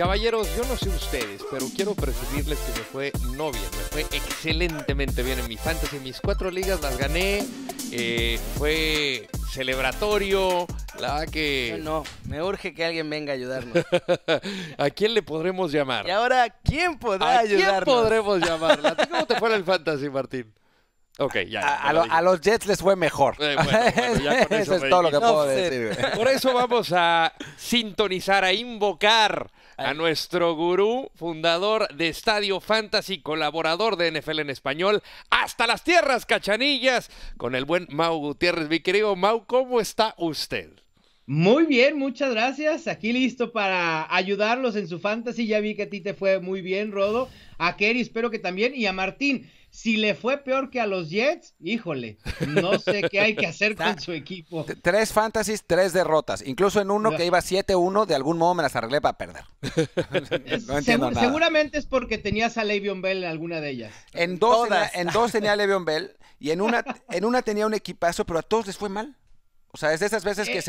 Caballeros, yo no sé ustedes, pero quiero presumirles que me fue no bien, me fue excelentemente bien en mi fantasy, mis cuatro ligas las gané, eh, fue celebratorio, la verdad que... No, no, me urge que alguien venga a ayudarme. ¿A quién le podremos llamar? Y ahora, ¿quién podrá ¿A ¿A quién podremos llamarla? ¿Cómo te fue el fantasy, Martín? Ok, ya. A, los Jets les fue mejor. Eh, eso, es todo lo que puedo decir. Por eso vamos a sintonizar, a invocar a nuestro gurú, fundador de Estadio Fantasy, colaborador de NFL en español, hasta las tierras cachanillas, con el buen Mau Gutiérrez. Mi querido Mau, ¿cómo está usted? Muy bien, muchas gracias. Aquí listo para ayudarlos en su fantasy. Ya vi que a ti te fue muy bien, Rodo. A Kerry espero que también. Y a Martín. Si le fue peor que a los Jets, híjole, no sé qué hay que hacer con su equipo. Tres fantasies, tres derrotas. Incluso en uno que iba 7-1, de algún modo me las arreglé para perder. Seguramente es porque tenías a Le'Veon Bell en alguna de ellas. En dos, Tenía, en dos tenía a Le'Veon Bell y en una, en una tenía un equipazo, pero a todos les fue mal. O sea, es de esas veces que, eh,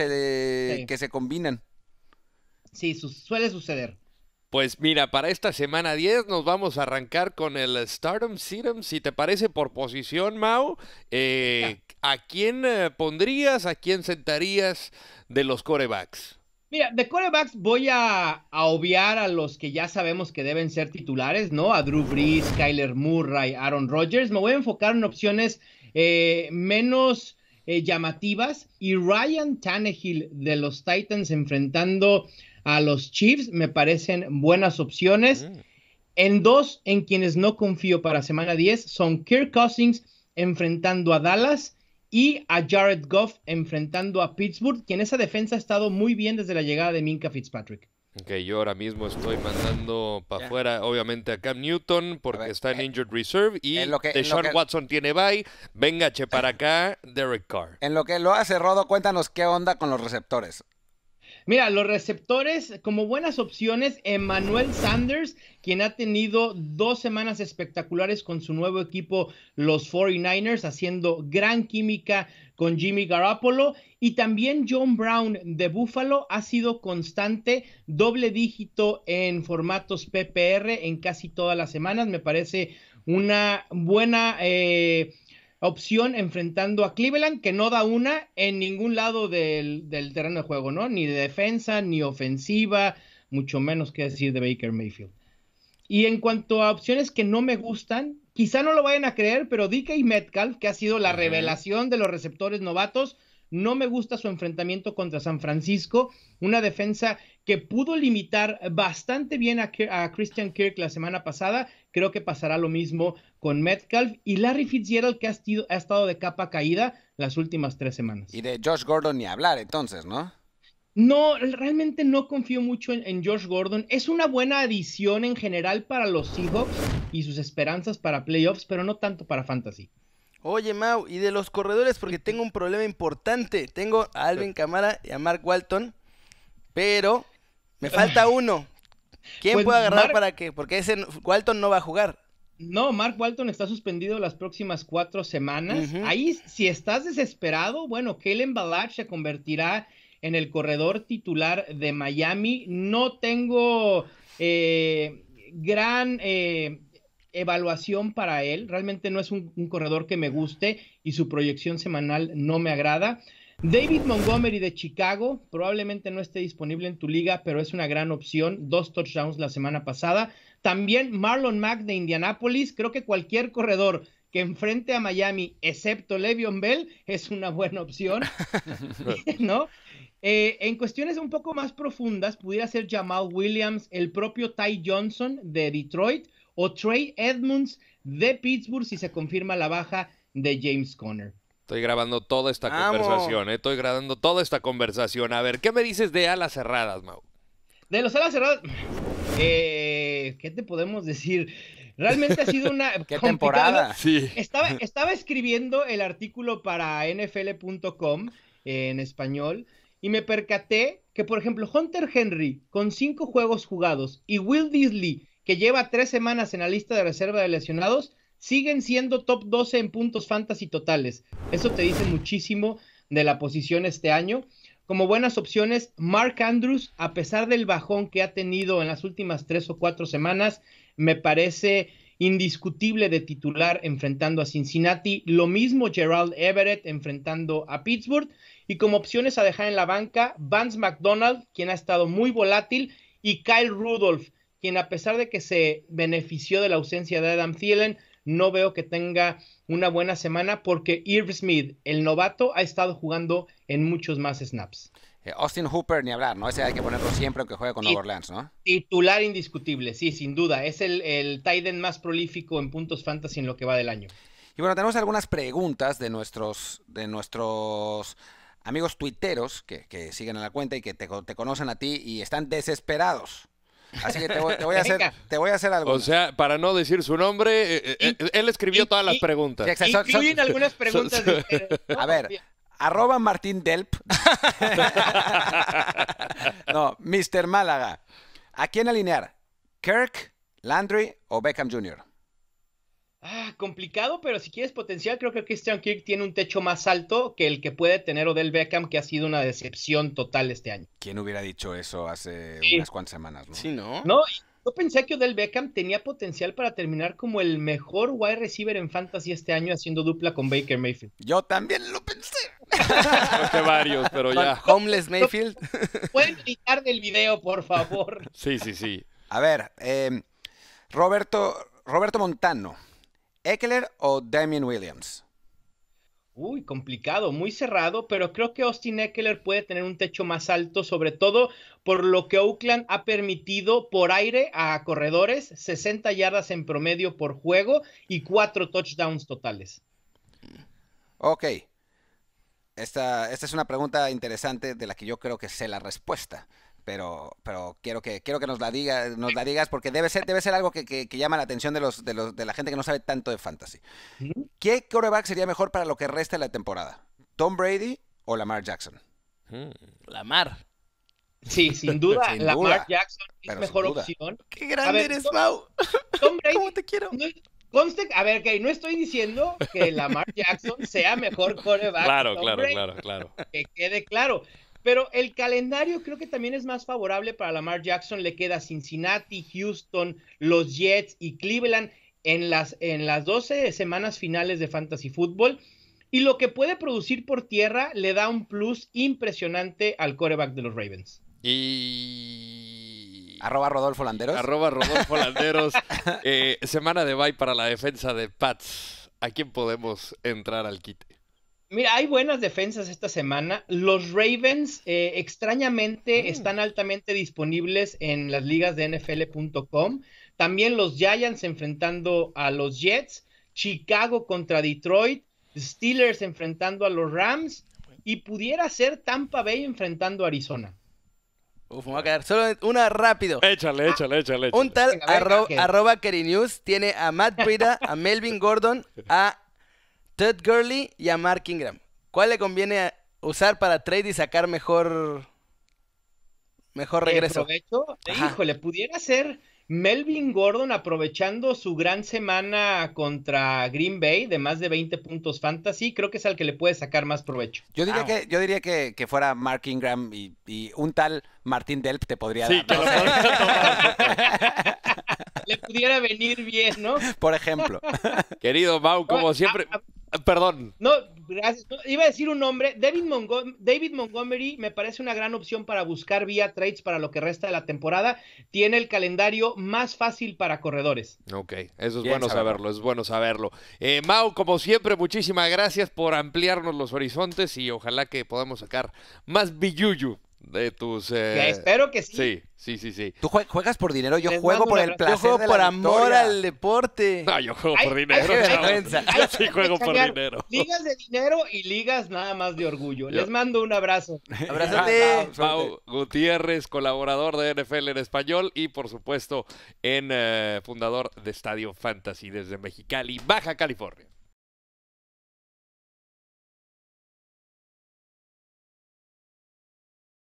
se, que se combinan. Sí, suele suceder. Pues mira, para esta semana 10 nos vamos a arrancar con el Stardom Serum. Si te parece por posición, Mau, eh, ¿a quién eh, pondrías, a quién sentarías de los corebacks? Mira, de corebacks voy a, obviar a los que ya sabemos que deben ser titulares, ¿no? A Drew Brees, Kyler Murray, Aaron Rodgers. Me voy a enfocar en opciones eh, menos... llamativas y Ryan Tannehill de los Titans enfrentando a los Chiefs me parecen buenas opciones. Mm. En dos, en quienes no confío para semana 10, son Kirk Cousins enfrentando a Dallas y a Jared Goff enfrentando a Pittsburgh, quien esa defensa ha estado muy bien desde la llegada de Minka Fitzpatrick. Que yo ahora mismo estoy mandando para afuera, obviamente, a Cam Newton, porque está en eh, Injured Reserve. Y en Deshaun Watson tiene bye. Venga, che, para acá, Derek Carr. En lo que lo hace Rodo, cuéntanos qué onda con los receptores. Mira, los receptores como buenas opciones, Emmanuel Sanders, quien ha tenido dos semanas espectaculares con su nuevo equipo, los 49ers, haciendo gran química con Jimmy Garoppolo. Y también John Brown de Buffalo ha sido constante, doble dígito en formatos PPR en casi todas las semanas. Me parece una buena... Eh, opción enfrentando a Cleveland, que no da una en ningún lado del, terreno de juego, ¿no? Ni de defensa, ni ofensiva, mucho menos que decir de Baker Mayfield. Y en cuanto a opciones que no me gustan, quizá no lo vayan a creer, pero DK Metcalf, que ha sido la revelación de los receptores novatos, no me gusta su enfrentamiento contra San Francisco, una defensa que pudo limitar bastante bien a, Christian Kirk la semana pasada. Creo que pasará lo mismo con Metcalf y Larry Fitzgerald, que ha, ha estado de capa caída las últimas tres semanas. Y de Josh Gordon ni hablar entonces, ¿no? No, realmente no confío mucho en, en, Josh Gordon. Es una buena adición en general para los Seahawks y sus esperanzas para playoffs, pero no tanto para fantasy. Oye, Mau, y de los corredores, porque tengo un problema importante. Tengo a Alvin Camara y a Mark Walton, pero me falta uno. ¿Quién pues puede agarrar para que? Porque ese Walton no va a jugar. No, Mark Walton está suspendido las próximas cuatro semanas. Ahí, si estás desesperado, bueno, Kellen Ballard se convertirá en el corredor titular de Miami. No tengo eh, gran eh, evaluación para él. Realmente no es un, corredor que me guste y su proyección semanal no me agrada. David Montgomery de Chicago probablemente no esté disponible en tu liga, pero es una gran opción. Dos touchdowns la semana pasada. También Marlon Mack de Indianapolis. Creo que cualquier corredor que enfrente a Miami, excepto Le'Veon Bell, es una buena opción, ¿no? Eh, en cuestiones un poco más profundas, pudiera ser Jamal Williams, el propio Ty Johnson de Detroit o Trey Edmonds de Pittsburgh si se confirma la baja de James Conner. Estoy grabando toda esta conversación, eh, estoy grabando toda esta conversación. A ver, ¿qué me dices de alas cerradas, Mau? De los alas cerradas, eh, ¿qué te podemos decir? Realmente ha sido una... ¿Qué temporada? Estaba, escribiendo el artículo para nfl.com eh, en español y me percaté que, por ejemplo, Hunter Henry, con cinco juegos jugados, y Will Disley, que lleva tres semanas en la lista de reserva de lesionados, siguen siendo top 12 en puntos fantasy totales. Eso te dice muchísimo de la posición este año. Como buenas opciones, Mark Andrews, a pesar del bajón que ha tenido en las últimas tres o cuatro semanas, me parece indiscutible de titular enfrentando a Cincinnati. Lo mismo Gerald Everett enfrentando a Pittsburgh. Y como opciones a dejar en la banca, Vance McDonald, quien ha estado muy volátil, y Kyle Rudolph, quien a pesar de que se benefició de la ausencia de Adam Thielen, no veo que tenga una buena semana porque Irv Smith, el novato, ha estado jugando en muchos más snaps. Eh, Austin Hooper, ni hablar, ¿no? Ese hay que ponerlo siempre que juegue con Nueva Orleans, ¿no? Titular indiscutible, sí, sin duda. Es el, el más prolífico en puntos fantasy en lo que va del año. Y bueno, tenemos algunas preguntas de nuestros, de nuestros amigos tuiteros que, siguen en la cuenta y que te, te conocen a ti y están desesperados Así que te voy, te voy a, hacer, te voy a hacer algo. O sea, para no decir su nombre, eh, eh, eh, él escribió todas las preguntas. Sí, incluyen algunas preguntas. a ver, arroba Martín no, Mr. Málaga. ¿A quién alinear? ¿Kirk, Landry o Beckham Jr.? Ah, complicado, pero si quieres potencial, creo que Christian Kirk tiene un techo más alto que el que puede tener Odell Beckham, que ha sido una decepción total este año. ¿Quién hubiera dicho eso hace unas cuantas semanas, no? Sí, ¿no? No, yo pensé que Odell Beckham tenía potencial para terminar como el mejor wide receiver en fantasy este año haciendo dupla con Baker Mayfield. Yo también lo pensé. varios, pero ya. Homeless Mayfield. Pueden editar del video, por favor. Sí, sí, sí. A ver, eh, Roberto, Roberto Montano ¿Eckler o Damien Williams? Uy, complicado, muy cerrado, pero creo que Austin Eckler puede tener un techo más alto, sobre todo por lo que Oakland ha permitido por aire a corredores 60 yardas en promedio por juego y cuatro touchdowns totales. Ok. Esta, esta es una pregunta interesante de la que yo creo que sé la respuesta pero, pero quiero que quiero que nos la diga, nos la digas porque debe ser, debe ser algo que, que, llama la atención de los, de los de la gente que no sabe tanto de fantasy. ¿Qué coreback sería mejor para lo que resta la temporada? ¿Tom Brady o Lamar Jackson? Mm, Lamar. Sí, sin duda, Lamar Jackson es mejor opción. Qué grande eres, Mau. Tom Brady, ¿Cómo te quiero? conste, a ver, que no estoy diciendo que Lamar Jackson sea mejor coreback. Claro, claro, claro, claro. Que quede claro. Pero el calendario creo que también es más favorable para Lamar Jackson. Le queda Cincinnati, Houston, los Jets y Cleveland en las, en las 12 semanas finales de Fantasy Football. Y lo que puede producir por tierra le da un plus impresionante al coreback de los Ravens. Y. Arroba Rodolfo Landeros. Arroba Rodolfo Landeros. Eh, semana de bye para la defensa de Pats. ¿A quién podemos entrar al kit? Mira, hay buenas defensas esta semana. Los Ravens eh, extrañamente mm. están altamente disponibles en las ligas de NFL.com. También los Giants enfrentando a los Jets, Chicago contra Detroit, Steelers enfrentando a los Rams y pudiera ser Tampa Bay enfrentando a Arizona. Uf, me va a quedar solo una rápido. Échale, échale, échale. Un tal arroba News tiene a Matt Brida, a Melvin Gordon, a Dead Gurley y a Mark Ingram. ¿Cuál le conviene usar para trade y sacar mejor mejor regreso? Híjole, pudiera ser Melvin Gordon aprovechando su gran semana contra Green Bay de más de 20 puntos fantasy, creo que es al que le puede sacar más provecho. Yo diría, que, yo diría que, fuera Mark Ingram y, un tal Martín Delp te podría dar. Le pudiera venir bien, ¿no? Por ejemplo. Querido Mau, como siempre. perdón. No, gracias. iba a decir un nombre. David, Montgomery, David Montgomery me parece una gran opción para buscar vía trades para lo que resta de la temporada. Tiene el calendario más fácil para corredores. Ok, eso es bueno saberlo. es bueno saberlo. Eh, Mau, como siempre, muchísimas gracias por ampliarnos los horizontes y ojalá que podamos sacar más billuyu de tus. Eh... espero que sí. Sí, sí, sí, Tú juegas por dinero, yo juego por el placer. Yo juego por amor al deporte. No, yo juego por dinero. yo sí juego por dinero. Ligas de dinero y ligas nada más de orgullo. Les mando un abrazo. ¡Abrazate! Ah, Pau, Gutiérrez, colaborador de NFL en español y por supuesto en eh, fundador de Estadio Fantasy desde Mexicali, Baja California.